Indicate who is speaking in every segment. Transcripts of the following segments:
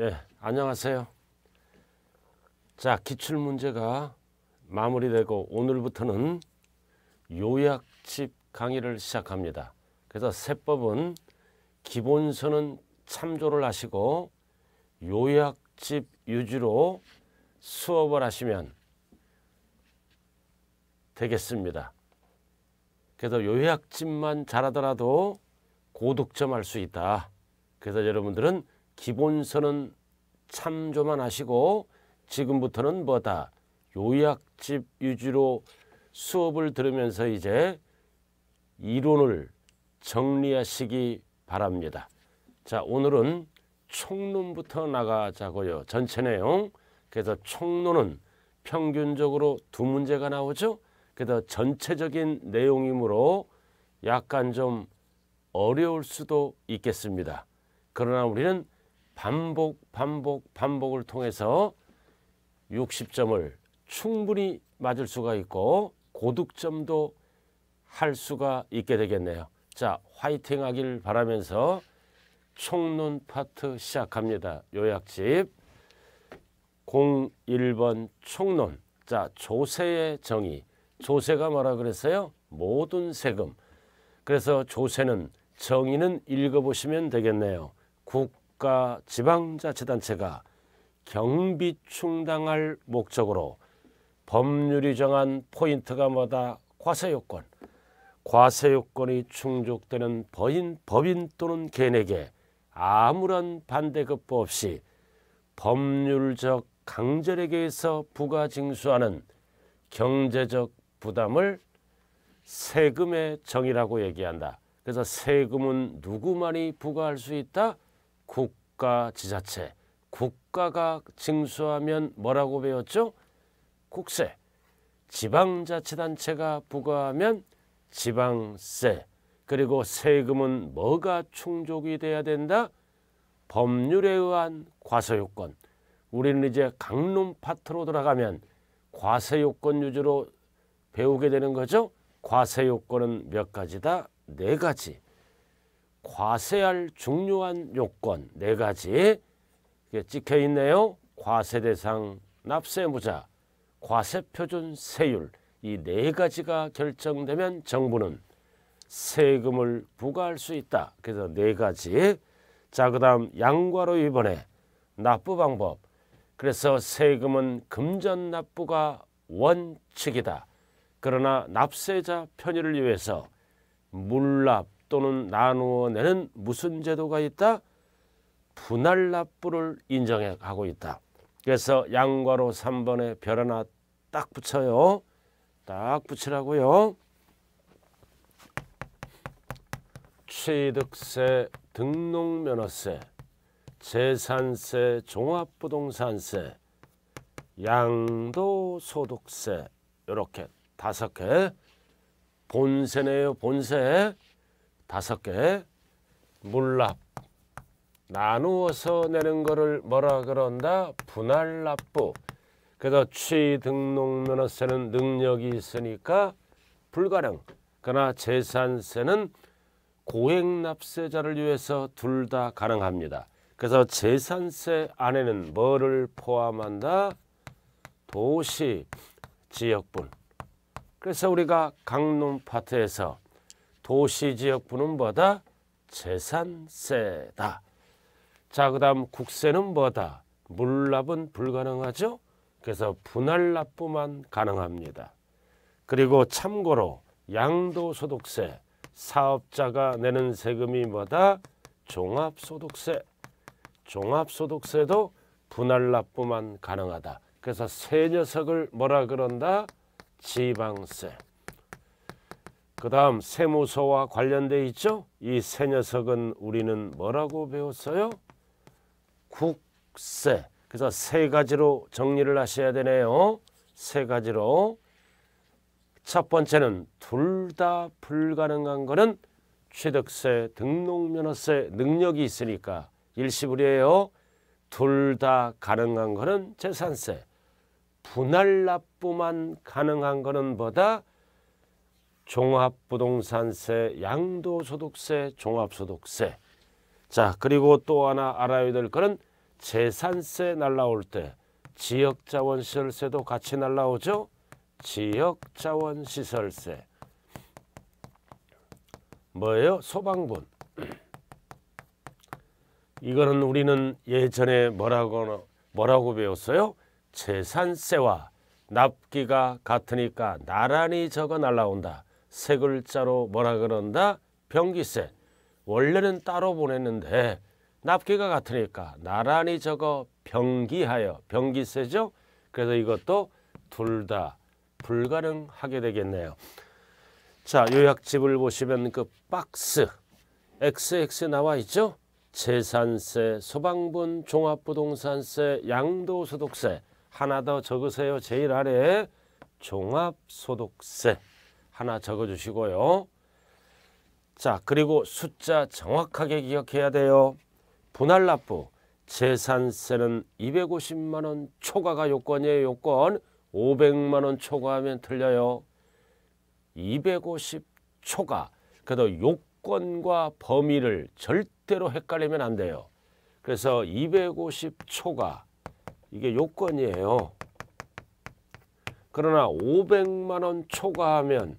Speaker 1: 예, 안녕하세요. 자, 기출 문제가 마무리되고 오늘부터는 요약집 강의를 시작합니다. 그래서 세법은 기본서는 참조를 하시고 요약집 유지로 수업을 하시면 되겠습니다. 그래서 요약집만 잘하더라도 고득점할 수 있다. 그래서 여러분들은 기본서는 참조만 하시고 지금부터는 뭐다 요약집 위주로 수업을 들으면서 이제 이론을 정리하시기 바랍니다. 자 오늘은 총론부터 나가자고요. 전체 내용 그래서 총론은 평균적으로 두 문제가 나오죠. 그래서 전체적인 내용이므로 약간 좀 어려울 수도 있겠습니다. 그러나 우리는 반복 반복 반복을 통해서 60점을 충분히 맞을 수가 있고 고득점도 할 수가 있게 되겠네요. 자 화이팅 하길 바라면서 총론 파트 시작합니다. 요약집 01번 총론 자 조세의 정의 조세가 뭐라 그랬어요? 모든 세금 그래서 조세는 정의는 읽어보시면 되겠네요. 국 국가 지방자치단체가 경비 충당할 목적으로 법률이 정한 포인트가 뭐다 과세요건 과세요건이 충족되는 법인, 법인 또는 개인에게 아무런 반대급부 없이 법률적 강제력에 서부과 징수하는 경제적 부담을 세금의 정의라고 얘기한다. 그래서 세금은 누구만이 부과할 수 있다? 국가 지자체 국가가 징수하면 뭐라고 배웠죠? 국세 지방자치단체가 부과하면 지방세 그리고 세금은 뭐가 충족이 돼야 된다? 법률에 의한 과세요건 우리는 이제 강론 파트로 돌아가면 과세요건 위주로 배우게 되는 거죠 과세요건은 몇 가지다? 네 가지 과세할 중요한 요건 네 가지 찍혀 있네요. 과세 대상 납세무자, 과세표준 세율 이 네 가지가 결정되면 정부는 세금을 부과할 수 있다. 그래서 네 가지. 자, 그 다음 양과로 이번에 납부 방법. 그래서 세금은 금전 납부가 원칙이다. 그러나 납세자 편의를 위해서 물납, 또는 나누어내는 무슨 제도가 있다? 분할납부를 인정하고 있다. 그래서 양과로 3번에 별 하나 딱 붙여요. 딱 붙이라고요. 취득세, 등록면허세, 재산세, 종합부동산세, 양도소득세 이렇게 다섯 개 본세네요 본세 다섯 개 물납 나누어서 내는 거를 뭐라 그런다? 분할납부 그래서 취등록면허세는 능력이 있으니까 불가능 그러나 재산세는 고액납세자를 위해서 둘 다 가능합니다 그래서 재산세 안에는 뭐를 포함한다? 도시 지역분 그래서 우리가 강릉 파트에서 도시지역 분는 뭐다? 재산세다. 자, 그 다음 국세는 뭐다? 물납은 불가능하죠? 그래서 분할납부만 가능합니다. 그리고 참고로 양도소득세, 사업자가 내는 세금이 뭐다? 종합소득세. 종합소득세도 분할납부만 가능하다. 그래서 세 녀석을 뭐라 그런다? 지방세. 그 다음 세무서와 관련돼 있죠? 이 세 녀석은 우리는 뭐라고 배웠어요? 국세. 그래서 세 가지로 정리를 하셔야 되네요. 세 가지로. 첫 번째는 둘 다 불가능한 거는 취득세, 등록면허세 능력이 있으니까 일시불이에요. 둘 다 가능한 거는 재산세. 분할납부만 가능한 거는 보다 종합부동산세, 양도소득세, 종합소득세. 자, 그리고 또 하나 알아야 될 거는 재산세 날라올 때 지역자원시설세도 같이 날라오죠. 지역자원시설세. 뭐예요? 소방분. 이거는 우리는 예전에 뭐라고 뭐라고 배웠어요? 재산세와 납기가 같으니까 나란히 적어 날라온다. 세 글자로 뭐라 그런다? 변기세. 원래는 따로 보냈는데 납기가 같으니까 나란히 저거 변기하여 변기세죠. 그래서 이것도 둘 다 불가능하게 되겠네요. 자 요약집을 보시면 그 박스 XX 나와 있죠. 재산세, 소방분, 종합부동산세, 양도소득세 하나 더 적으세요. 제일 아래에 종합소득세. 하나 적어주시고요. 자 그리고 숫자 정확하게 기억해야 돼요. 분할 납부 재산세는 250만 원 초과가 요건이에요. 요건 500만 원 초과하면 틀려요. 250 초과. 그래도 요건과 범위를 절대로 헷갈리면 안 돼요. 그래서 250 초과 이게 요건이에요. 그러나 500만 원 초과하면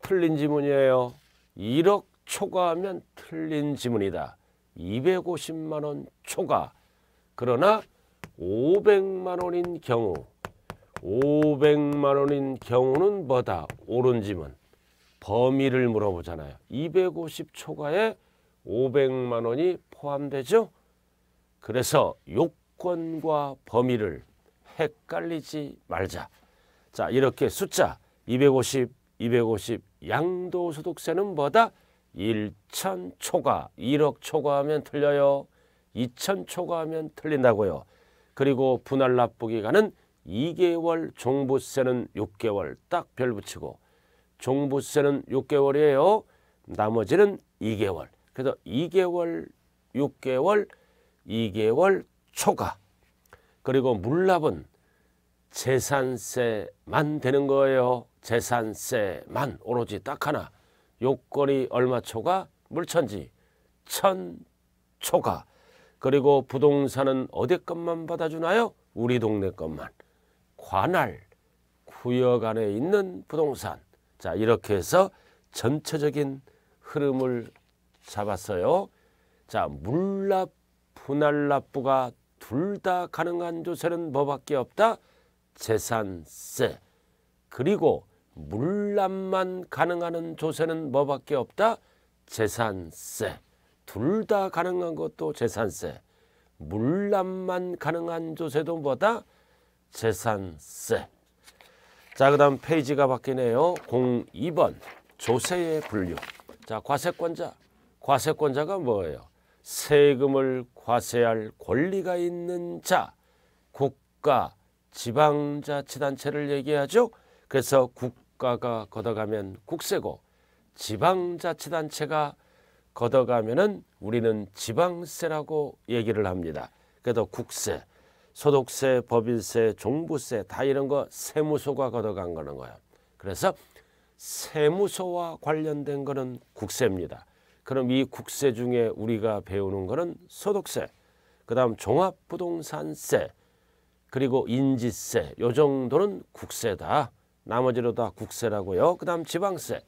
Speaker 1: 틀린 지문이에요. 1억 초과하면 틀린 지문이다. 250만 원 초과. 그러나 500만 원인 경우 500만 원인 경우는 뭐다? 옳은 지문. 범위를 물어보잖아요. 250 초과에 500만 원이 포함되죠. 그래서 요건과 범위를 헷갈리지 말자. 자 이렇게 숫자 250, 250 양도소득세는 뭐다? 1천 초과, 1억 초과하면 틀려요. 2천 초과하면 틀린다고요. 그리고 분할 납부기간은 2개월, 종부세는 6개월 딱 별 붙이고 종부세는 6개월이에요. 나머지는 2개월. 그래서 2개월, 6개월, 2개월 초과. 그리고 물납은 재산세만 되는 거예요. 재산세만 오로지 딱 하나. 요건이 얼마 초과? 물천지 천 초과. 그리고 부동산은 어디 것만 받아주나요? 우리 동네 것만. 관할 구역 안에 있는 부동산. 자 이렇게 해서 전체적인 흐름을 잡았어요. 자 물납 분할납부가 둘다 가능한 조세는 뭐밖에 없다? 재산세. 그리고 물납만 가능한 조세는 뭐밖에 없다? 재산세. 둘 다 가능한 것도 재산세. 물납만 가능한 조세도 뭐다? 재산세. 자, 그 다음 페이지가 바뀌네요. 02번 조세의 분류. 자, 과세권자. 과세권자가 뭐예요? 세금을 과세할 권리가 있는 자 국가 지방자치단체를 얘기하죠. 그래서 국가가 걷어가면 국세고 지방자치단체가 걷어가면은 우리는 지방세라고 얘기를 합니다. 그래도 국세, 소득세, 법인세, 종부세 다 이런 거 세무소가 걷어간 거는 거예요. 그래서 세무소와 관련된 거는 국세입니다. 그럼 이 국세 중에 우리가 배우는 거는 소득세, 그 다음 종합부동산세, 그리고 인지세 요 정도는 국세다. 나머지로 다 국세라고요. 그 다음 지방세,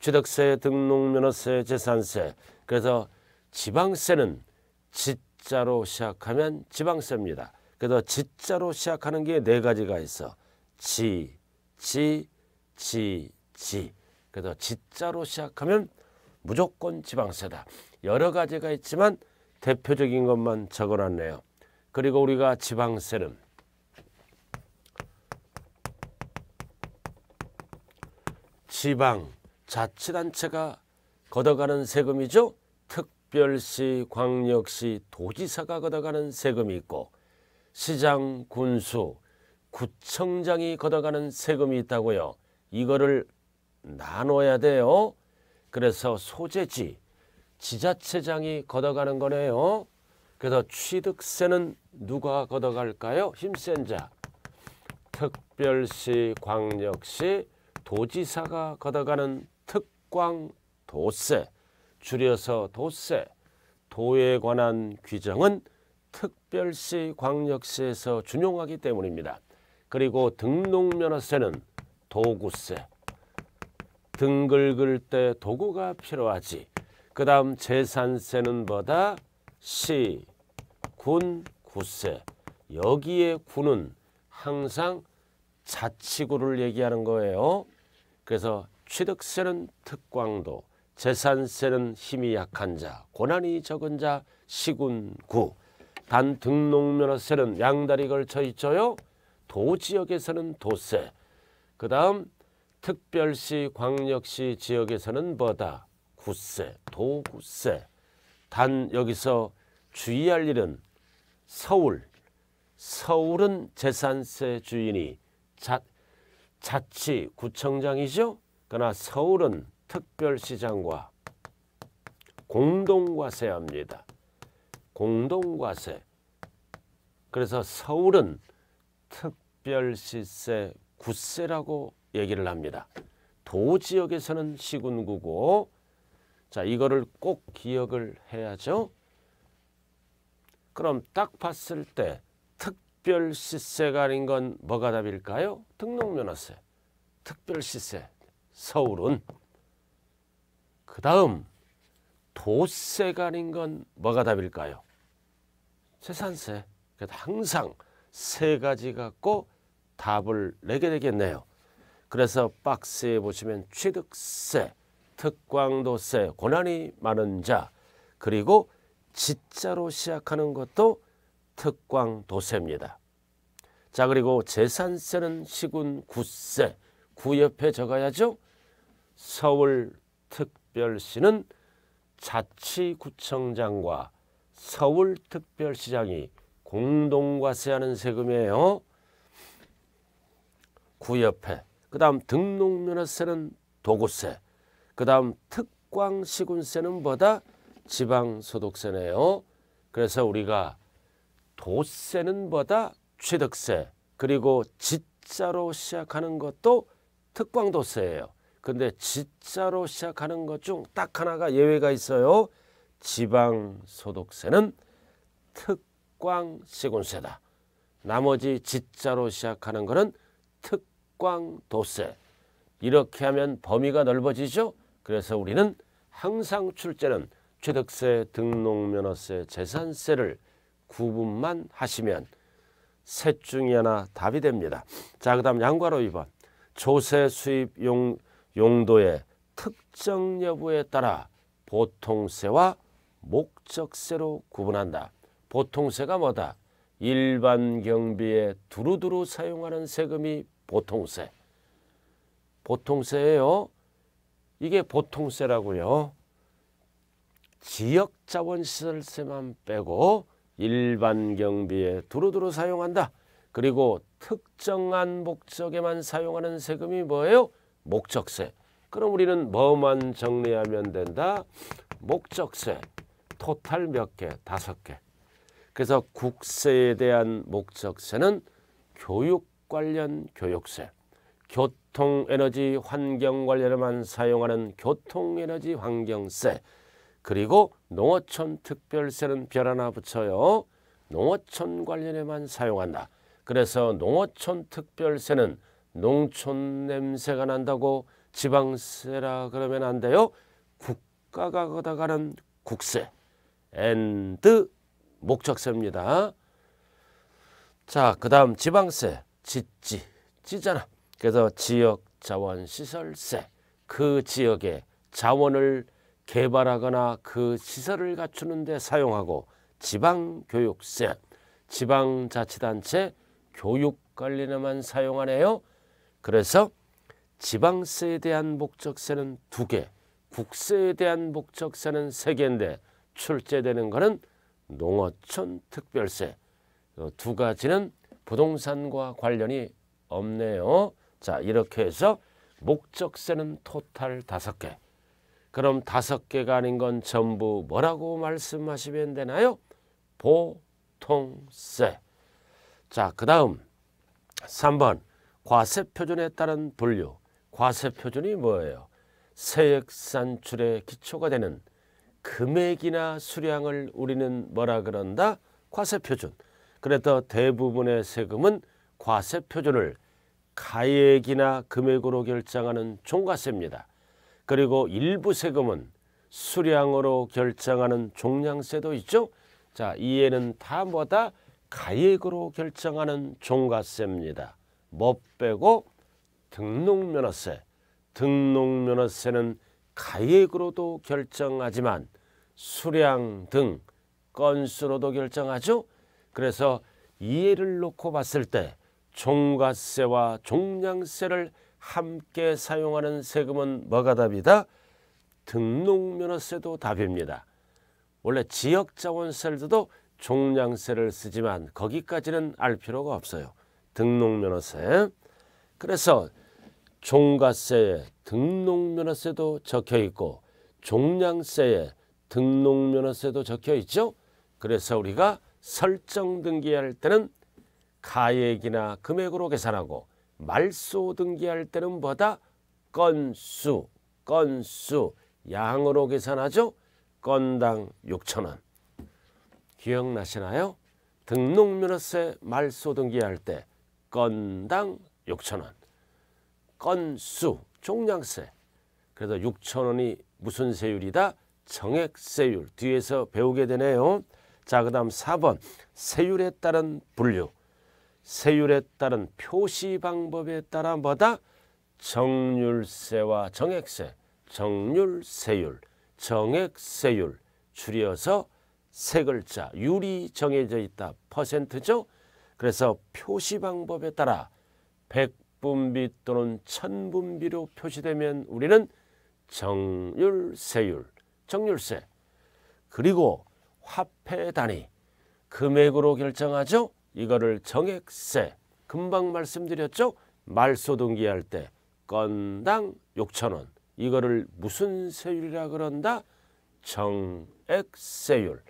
Speaker 1: 취득세, 등록면허세, 재산세. 그래서 지방세는 지자로 시작하면 지방세입니다. 그래서 지자로 시작하는 게 네 가지가 있어. 지, 지, 지, 지. 그래서 지자로 시작하면 무조건 지방세다. 여러 가지가 있지만 대표적인 것만 적어놨네요. 그리고 우리가 지방세는 지방 자치단체가 걷어가는 세금이죠. 특별시, 광역시, 도지사가 걷어가는 세금이 있고 시장, 군수, 구청장이 걷어가는 세금이 있다고요. 이거를 나눠야 돼요. 그래서 소재지 지자체장이 걷어가는 거네요. 그래서 취득세는 누가 걷어갈까요? 힘센 자. 특별시, 광역시, 도지사가 걷어가는 특광도세, 줄여서 도세, 도에 관한 규정은 특별시, 광역시에서 준용하기 때문입니다. 그리고 등록면허세는 도구세, 등 긁을 때 도구가 필요하지. 그 다음 재산세는 뭐다? 시, 군, 구세. 여기에 군은 항상 자치구를 얘기하는 거예요. 그래서 취득세는 특광도, 재산세는 힘이 약한 자, 고난이 적은 자, 시군, 구. 단 등록면허세는 양다리 걸쳐 있죠요. 도지역에서는 도세. 그 다음 특별시 광역시 지역에서는 뭐다 구세 도구세 단 여기서 주의할 일은 서울 서울은 재산세 주인이 자, 자치구청장이죠 그러나 서울은 특별시장과 공동과세합니다 공동과세 그래서 서울은 특별시세 구세라고 얘기를 합니다. 도 지역에서는 시군구고 자 이거를 꼭 기억을 해야죠. 그럼 딱 봤을 때 특별 시세가 아닌 건 뭐가 답일까요? 등록면허세, 특별 시세, 서울은 그 다음 도세가 아닌 건 뭐가 답일까요? 재산세. 그래서 항상 세 가지 갖고 답을 내게 되겠네요. 그래서 박스에 보시면 취득세, 특광도세, 고난이 많은 자 그리고 지자로 시작하는 것도 특광도세입니다. 자 그리고 재산세는 시군 구세, 구 옆에 적어야죠. 서울특별시는 자치구청장과 서울특별시장이 공동과세하는 세금이에요. 구 옆에 그 다음 등록면허세는 도구세, 그 다음 특광시군세는 뭐다? 지방소득세네요. 그래서 우리가 도세는 뭐다? 취득세, 그리고 지자로 시작하는 것도 특광도세예요. 근데 지자로 시작하는 것 중 딱 하나가 예외가 있어요. 지방소득세는 특광시군세다. 나머지 지자로 시작하는 것은 특 역광도세 이렇게 하면 범위가 넓어지죠. 그래서 우리는 항상 출제는 취득세, 등록면허세, 재산세를 구분만 하시면 셋 중에 하나 답이 됩니다. 자, 그 다음 양과로 2번. 조세 수입 용, 용도의 특정 여부에 따라 보통세와 목적세로 구분한다. 보통세가 뭐다? 일반 경비에 두루두루 사용하는 세금이 보통세. 보통세예요. 이게 보통세라고요. 지역자원시설세만 빼고 일반 경비에 두루두루 사용한다. 그리고 특정한 목적에만 사용하는 세금이 뭐예요? 목적세. 그럼 우리는 뭐만 정리하면 된다? 목적세. 토탈 몇 개? 다섯 개. 그래서 국세에 대한 목적세는 교육 관련 교육세, 교통 에너지 환경 관련에만 사용하는 교통 에너지 환경세, 그리고 농어촌 특별세는 별 하나 붙여요. 농어촌 관련에만 사용한다. 그래서 농어촌 특별세는 농촌 냄새가 난다고 지방세라 그러면 안 돼요. 국가가 거다가는 국세 앤드 목적세입니다. 자, 그 다음 지방세. 짓지 찌잖아. 그래서 지역 자원 시설세 그 지역의 자원을 개발하거나 그 시설을 갖추는 데 사용하고 지방 교육세 지방 자치단체 교육 관리에만 사용하네요. 그래서 지방세에 대한 목적세는 두 개, 국세에 대한 목적세는 세 개인데 출제되는 거는 농어촌 특별세. 어, 두 가지는 부동산과 관련이 없네요. 자 이렇게 해서 목적세는 토탈 다섯 개 그럼 다섯 개가 아닌 건 전부 뭐라고 말씀하시면 되나요? 보통세. 자, 그 다음 3번 과세표준에 따른 분류. 과세표준이 뭐예요? 세액 산출의 기초가 되는 금액이나 수량을 우리는 뭐라 그런다? 과세표준. 그래서 대부분의 세금은 과세 표준을 가액이나 금액으로 결정하는 종과세입니다. 그리고 일부 세금은 수량으로 결정하는 종량세도 있죠. 자, 이에는 다 뭐다 가액으로 결정하는 종과세입니다. 뭐 빼고 등록면허세. 등록면허세는 가액으로도 결정하지만 수량 등 건수로도 결정하죠. 그래서 이해를 놓고 봤을 때 종가세와 종량세를 함께 사용하는 세금은 뭐가 답이다? 등록면허세도 답입니다. 원래 지역자원세도 종량세를 쓰지만 거기까지는 알 필요가 없어요. 등록면허세. 그래서 종가세에 등록면허세도 적혀 있고 종량세에 등록면허세도 적혀 있죠. 그래서 우리가 설정 등기할 때는 가액이나 금액으로 계산하고 말소 등기할 때는 뭐다? 건수, 건수, 양으로 계산하죠? 건당 6천원 기억나시나요? 등록면허세 말소 등기할 때 건당 6천원 건수, 종량세 그래서 6천원이 무슨 세율이다? 정액세율 뒤에서 배우게 되네요. 자, 그 다음 4번 세율에 따른 분류. 세율에 따른 표시 방법에 따라 뭐다? 정률세와 정액세, 정률세율, 정액세율 줄여서 세 글자 율이 정해져 있다. 퍼센트죠? 그래서 표시 방법에 따라 백분비 또는 천분비로 표시되면 우리는 정률세율, 정률세 그리고 화폐단위 금액으로 결정하죠. 이거를 정액세 금방 말씀드렸죠. 말소등기 할때 건당 6천원 이거를 무슨 세율이라 그런다? 정액세율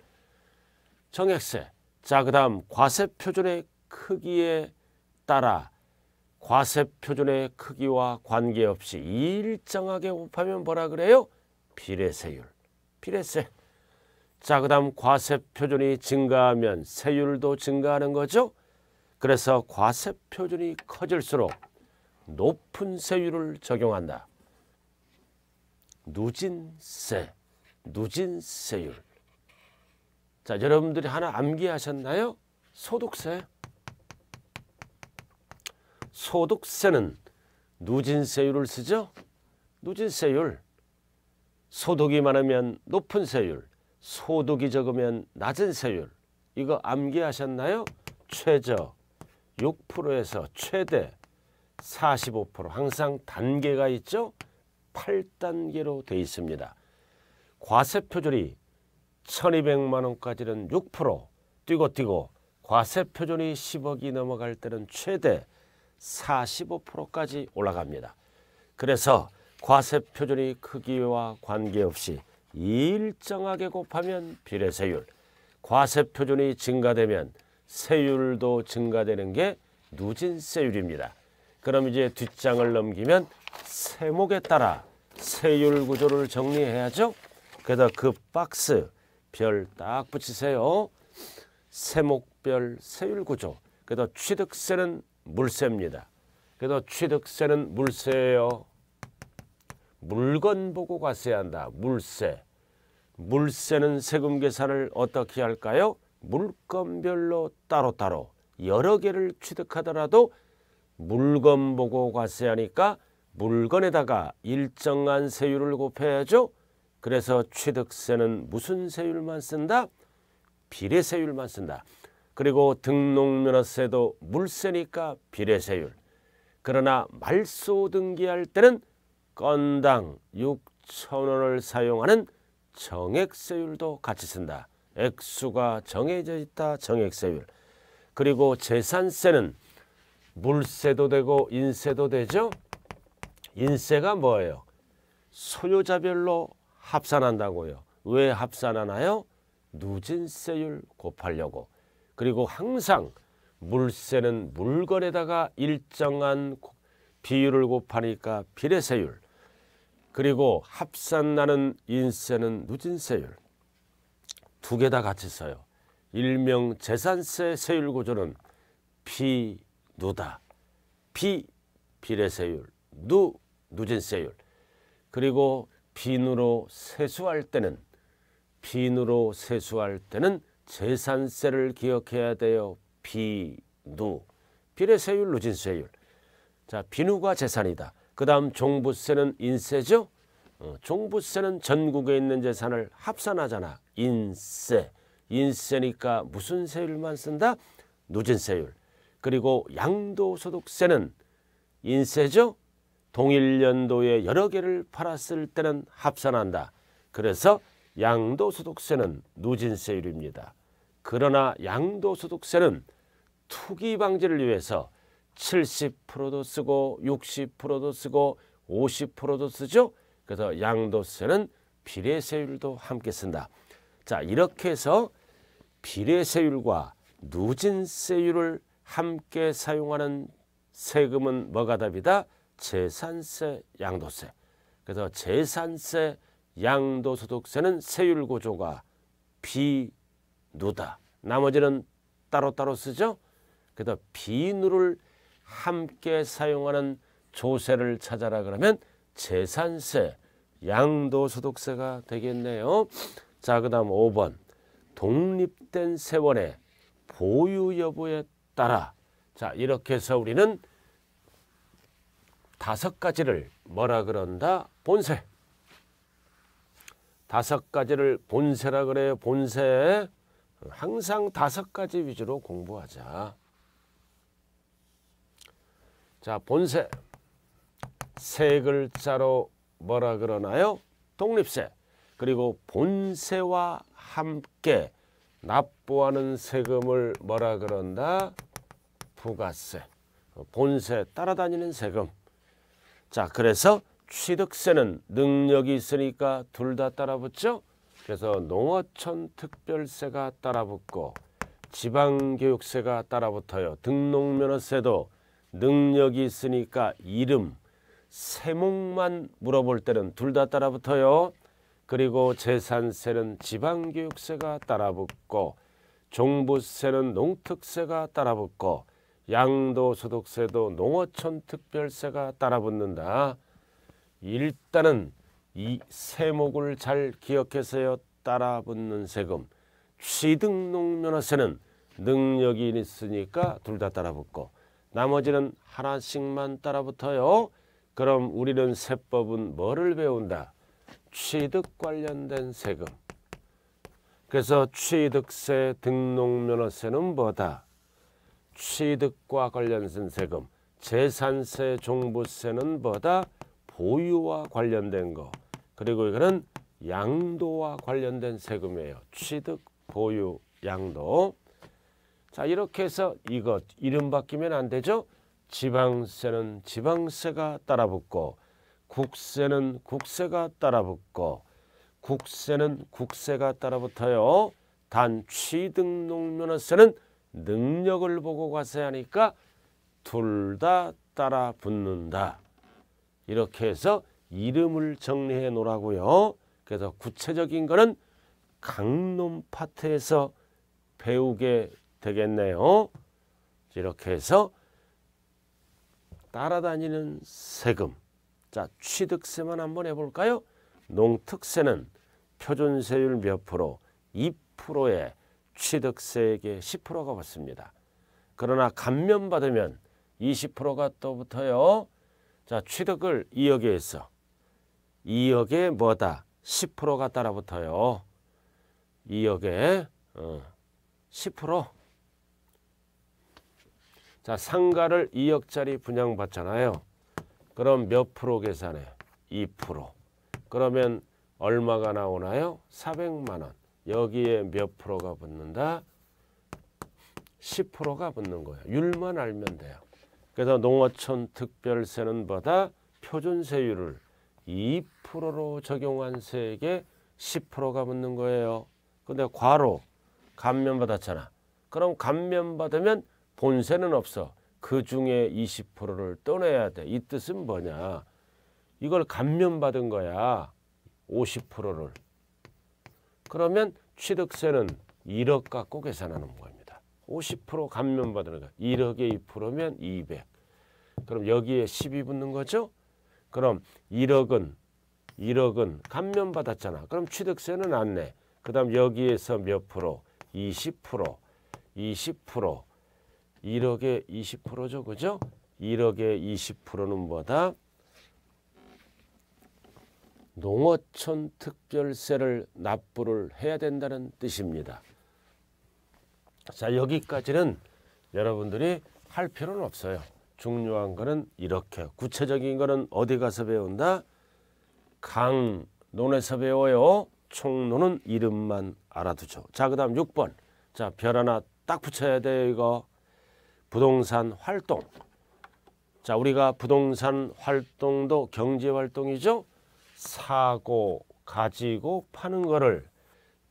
Speaker 1: 정액세 자그 다음 과세표준의 크기에 따라 과세표준의 크기와 관계없이 일정하게 곱하면 뭐라 그래요? 비례세율 비례세 자, 그 다음 과세표준이 증가하면 세율도 증가하는 거죠. 그래서 과세표준이 커질수록 높은 세율을 적용한다. 누진세, 누진세율. 자, 여러분들이 하나 암기하셨나요? 소득세. 소득세는 누진세율을 쓰죠. 누진세율. 소득이 많으면 높은 세율, 소득이 적으면 낮은 세율 이거 암기하셨나요? 최저 6%에서 최대 45% 항상 단계가 있죠? 8단계로 돼 있습니다. 과세 표준이 1200만 원까지는 6% 뛰고 뛰고 과세 표준이 10억이 넘어갈 때는 최대 45%까지 올라갑니다. 그래서 과세 표준이 크기와 관계없이 일정하게 곱하면 비례세율, 과세표준이 증가되면 세율도 증가되는 게 누진세율입니다. 그럼 이제 뒷장을 넘기면 세목에 따라 세율 구조를 정리해야죠. 그래서 그 박스 별 딱 붙이세요. 세목별 세율 구조. 그래서 취득세는 물세입니다. 그래서 취득세는 물세예요. 물건 보고 갔어야 한다. 물세. 물세는 세금 계산을 어떻게 할까요? 물건별로 따로따로 여러 개를 취득하더라도 물건 보고 과세 하니까 물건에다가 일정한 세율을 곱해야죠. 그래서 취득세는 무슨 세율만 쓴다? 비례세율만 쓴다. 그리고 등록면허세도 물세니까 비례세율. 그러나 말소 등기할 때는 건당 6천원을 사용하는 정액세율도 같이 쓴다. 액수가 정해져 있다. 정액세율. 그리고 재산세는 물세도 되고 인세도 되죠. 인세가 뭐예요? 소유자별로 합산한다고요. 왜 합산하나요? 누진세율 곱하려고. 그리고 항상 물세는 물건에다가 일정한 비율을 곱하니까 비례세율 그리고 합산나는 인세는 누진세율 두 개 다 같이 써요. 일명 재산세 세율 구조는 비누다. 비 비례세율, 누 누진세율. 그리고 비누로 세수할 때는 비누로 세수할 때는 재산세를 기억해야 돼요. 비 누 비례세율 누진세율. 자, 비누가 재산이다. 그 다음 종부세는 인세죠. 어, 종부세는 전국에 있는 재산을 합산하잖아. 인세. 인세니까 무슨 세율만 쓴다? 누진세율. 그리고 양도소득세는 인세죠. 동일 연도에 여러 개를 팔았을 때는 합산한다. 그래서 양도소득세는 누진세율입니다. 그러나 양도소득세는 투기 방지를 위해서 70%도 쓰고 60%도 쓰고 50%도 쓰죠. 그래서 양도세는 비례세율도 함께 쓴다. 자 이렇게 해서 비례세율과 누진세율을 함께 사용하는 세금은 뭐가 답이다? 재산세, 양도세. 그래서 재산세, 양도소득세는 세율 구조가 비누다. 나머지는 따로따로 쓰죠. 그래서 비누를 함께 사용하는 조세를 찾아라 그러면 재산세, 양도소득세가 되겠네요. 자, 그 다음 5번 독립된 세원의 보유 여부에 따라 자, 이렇게 해서 우리는 다섯 가지를 뭐라 그런다? 본세. 다섯 가지를 본세라 그래요. 본세. 항상 다섯 가지 위주로 공부하자. 자, 본세. 세 글자로 뭐라 그러나요? 독립세. 그리고 본세와 함께 납부하는 세금을 뭐라 그런다? 부가세. 본세 따라다니는 세금. 자, 그래서 취득세는 능력이 있으니까 둘 다 따라붙죠. 그래서 농어촌 특별세가 따라붙고 지방교육세가 따라붙어요. 등록면허세도 능력이 있으니까 이름, 세목만 물어볼 때는 둘 다 따라붙어요. 그리고 재산세는 지방교육세가 따라붙고 종부세는 농특세가 따라붙고 양도소득세도 농어촌 특별세가 따라붙는다. 일단은 이 세목을 잘 기억해서요. 따라붙는 세금. 취득농면허세는 능력이 있으니까 둘 다 따라붙고 나머지는 하나씩만 따라붙어요. 그럼 우리는 세법은 뭐를 배운다? 취득 관련된 세금. 그래서 취득세, 등록면허세는 뭐다? 취득과 관련된 세금. 재산세, 종부세는 뭐다? 보유와 관련된 거. 그리고 이거는 양도와 관련된 세금이에요. 취득, 보유, 양도. 자 이렇게 해서 이것 이름 바뀌면 안 되죠. 지방세는 지방세가 따라붙고 국세는 국세가 따라붙고 국세는 국세가 따라붙어요. 단 취득농면허세는 능력을 보고 과세하니까 둘 다 따라붙는다. 이렇게 해서 이름을 정리해 놓으라고요. 그래서 구체적인 거는 강론 파트에서 배우게 되겠네요. 이렇게 해서 따라다니는 세금. 자, 취득세만 한번 해볼까요? 농특세는 표준세율 몇 프로? 2%에 취득세에게 10%가 붙습니다. 그러나 감면받으면 20%가 또 붙어요. 자, 취득을 2억에 있어. 2억에 뭐다? 10%가 따라 붙어요. 2억에 어, 10%. 자 상가를 2억짜리 분양받잖아요. 그럼 몇 프로 계산해? 2%. 그러면 얼마가 나오나요? 400만 원. 여기에 몇 프로가 붙는다? 10%가 붙는 거예요. 율만 알면 돼요. 그래서 농어촌 특별세는 보다 표준세율을 2%로 적용한 세액에 10%가 붙는 거예요. 근데 과로 감면 받았잖아. 그럼 감면 받으면 본세는 없어. 그 중에 20%를 떠내야 돼. 이 뜻은 뭐냐? 이걸 감면받은 거야. 50%를. 그러면 취득세는 1억 갖고 계산하는 겁니다. 50% 감면받은 거. 야 1억에 2%면 200. 그럼 여기에 10이 붙는 거죠? 그럼 1억은 1억은 감면받았잖아. 그럼 취득세는 안 내. 그 다음 여기에서 몇 프로? 20%, 20%, 1억에 20%죠. 그죠? 1억의 20%는 뭐다? 농어촌 특별세를 납부를 해야 된다는 뜻입니다. 자 여기까지는 여러분들이 할 필요는 없어요. 중요한 거는 이렇게 구체적인 거는 어디 가서 배운다? 강론에서 배워요. 총론은 이름만 알아두죠. 자그 다음 6번 자 별 하나 딱 붙여야 돼요 이거 부동산 활동. 자, 우리가 부동산 활동도 경제 활동이죠. 사고, 가지고 파는 거를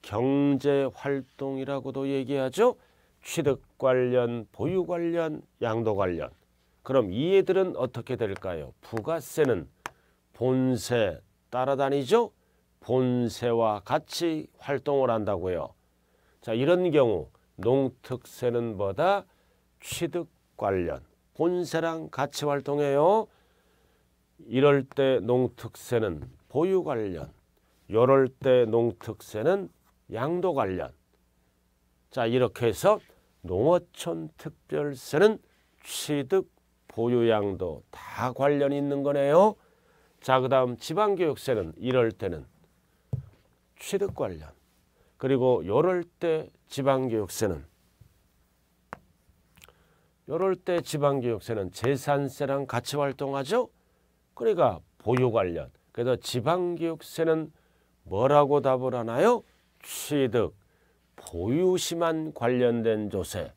Speaker 1: 경제 활동이라고도 얘기하죠. 취득 관련, 보유 관련, 양도 관련. 그럼 이 애들은 어떻게 될까요? 부가세는 본세 따라다니죠. 본세와 같이 활동을 한다고요. 자, 이런 경우 농특세는 뭐다? 취득 관련 본세랑 같이 활동해요. 이럴 때 농특세는 보유 관련, 요럴 때 농특세는 양도 관련. 자 이렇게 해서 농어촌 특별세는 취득, 보유, 양도 다관련 있는 거네요. 자, 그 다음 지방교육세는 이럴 때는 취득 관련 그리고 요럴 때 지방교육세는 이럴 때 지방교육세는 재산세랑 같이 활동하죠. 그러니까 보유 관련. 그래서 지방교육세는 뭐라고 답을 하나요? 취득, 보유시만 관련된 조세.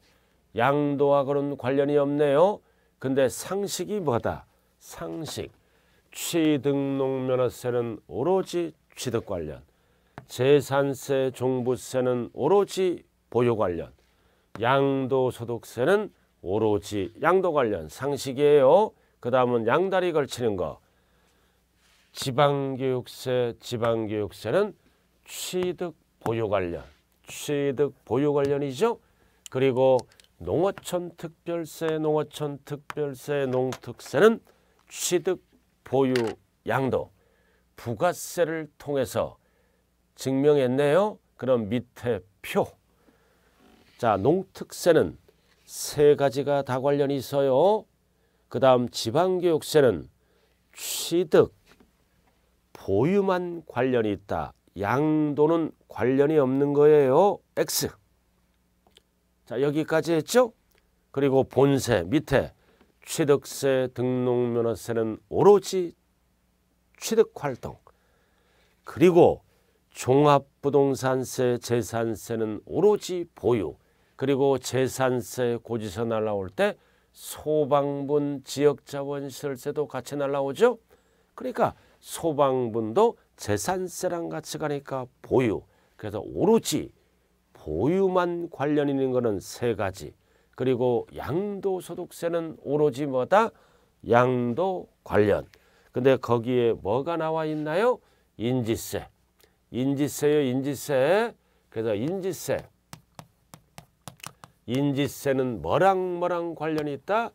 Speaker 1: 양도와 그런 관련이 없네요. 근데 상식이 뭐다? 상식. 취득농면허세는 오로지 취득 관련. 재산세, 종부세는 오로지 보유 관련. 양도소득세는 오로지 양도 관련 상식이에요. 그 다음은 양다리 걸치는 거. 지방교육세, 지방교육세는 취득 보유 관련, 취득 보유 관련이죠. 그리고 농어촌 특별세, 농어촌 특별세, 농특세는 취득 보유 양도, 부가세를 통해서 증명했네요. 그럼 밑에 표. 자, 농특세는 세 가지가 다 관련이 있어요. 그 다음 지방교육세는 취득, 보유만 관련이 있다. 양도는 관련이 없는 거예요. X. 자 여기까지 했죠? 그리고 본세 밑에 취득세, 등록면허세는 오로지 취득활동. 그리고 종합부동산세, 재산세는 오로지 보유. 그리고 재산세 고지서 날라올 때 소방분 지역자원실세도 같이 날라오죠. 그러니까 소방분도 재산세랑 같이 가니까 보유. 그래서 오로지 보유만 관련 있는 거는 세 가지. 그리고 양도소득세는 오로지 뭐다? 양도 관련. 근데 거기에 뭐가 나와 있나요? 인지세. 인지세요, 인지세. 그래서 인지세. 인지세는 뭐랑 뭐랑 관련이 있다?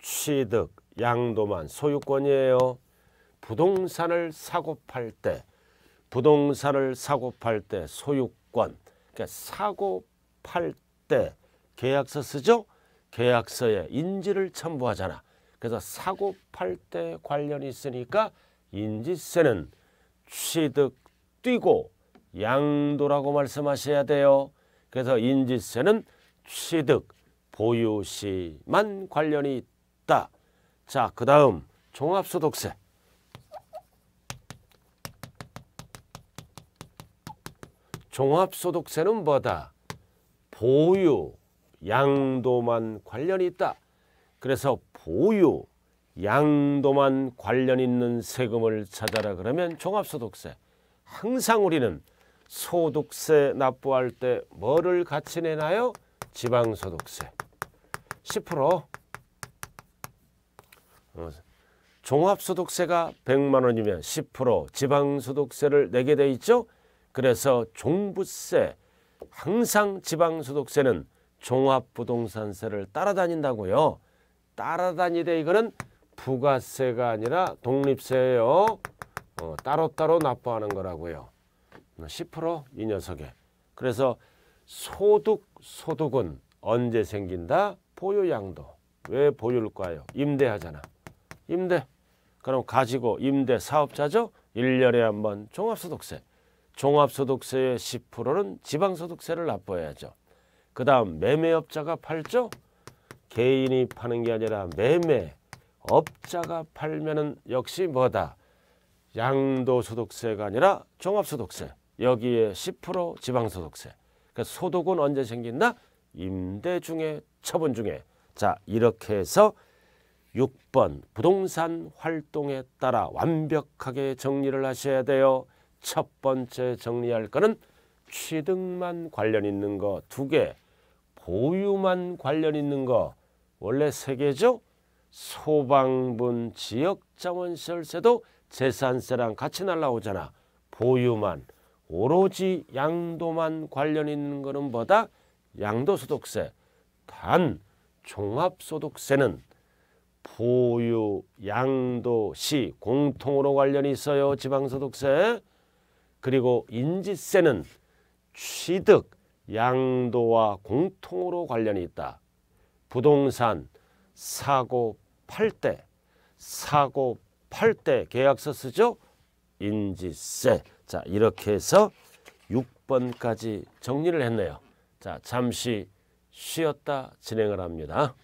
Speaker 1: 취득, 양도만, 소유권이에요. 부동산을 사고 팔 때, 부동산을 사고 팔 때 소유권, 그러니까 사고 팔 때 계약서 쓰죠? 계약서에 인지를 첨부하잖아. 그래서 사고 팔 때 관련이 있으니까 인지세는 취득 뛰고 양도라고 말씀하셔야 돼요. 그래서 인지세는 취득, 보유 시만 관련이 있다. 자, 그 다음 종합소득세. 종합소득세는 뭐다? 보유, 양도만 관련이 있다. 그래서 보유, 양도만 관련 있는 세금을 찾아라 그러면 종합소득세. 항상 우리는 소득세 납부할 때 뭐를 같이 내나요? 지방소득세 10% 어, 종합소득세가 100만 원이면 10% 지방소득세를 내게 돼 있죠. 그래서 종부세 항상 지방소득세는 종합부동산세를 따라다닌다고요. 따라다니되 이거는 부가세가 아니라 독립세예요. 어, 따로따로 납부하는 거라고요. 10%이 녀석에. 그래서 소득 소득은 언제 생긴다? 보유양도. 왜 보유일까요? 임대하잖아. 임대. 그럼 가지고 임대 사업자죠? 1년에 한번 종합소득세. 종합소득세의 10%는 지방소득세를 납부해야죠. 그 다음 매매업자가 팔죠? 개인이 파는 게 아니라 매매업자가 팔면 은 역시 뭐다? 양도소득세가 아니라 종합소득세. 여기에 10% 지방소득세. 그러니까 소득은 언제 생긴다? 임대 중에 처분 중에. 자 이렇게 해서 6번 부동산 활동에 따라 완벽하게 정리를 하셔야 돼요. 첫 번째 정리할 거는 취득만 관련 있는 거 두 개, 보유만 관련 있는 거 원래 세 개죠. 소방분 지역자원시설세도 재산세랑 같이 날라오잖아. 보유만. 오로지 양도만 관련 있는 것은 뭐다? 양도소득세. 단 종합소득세는 보유, 양도, 시 공통으로 관련이 있어요. 지방소득세. 그리고 인지세는 취득, 양도와 공통으로 관련이 있다. 부동산, 사고 팔 때, 사고 팔 때 계약서 쓰죠? 인지세. 자, 이렇게 해서 6번까지 정리를 했네요. 자, 잠시 쉬었다 진행을 합니다.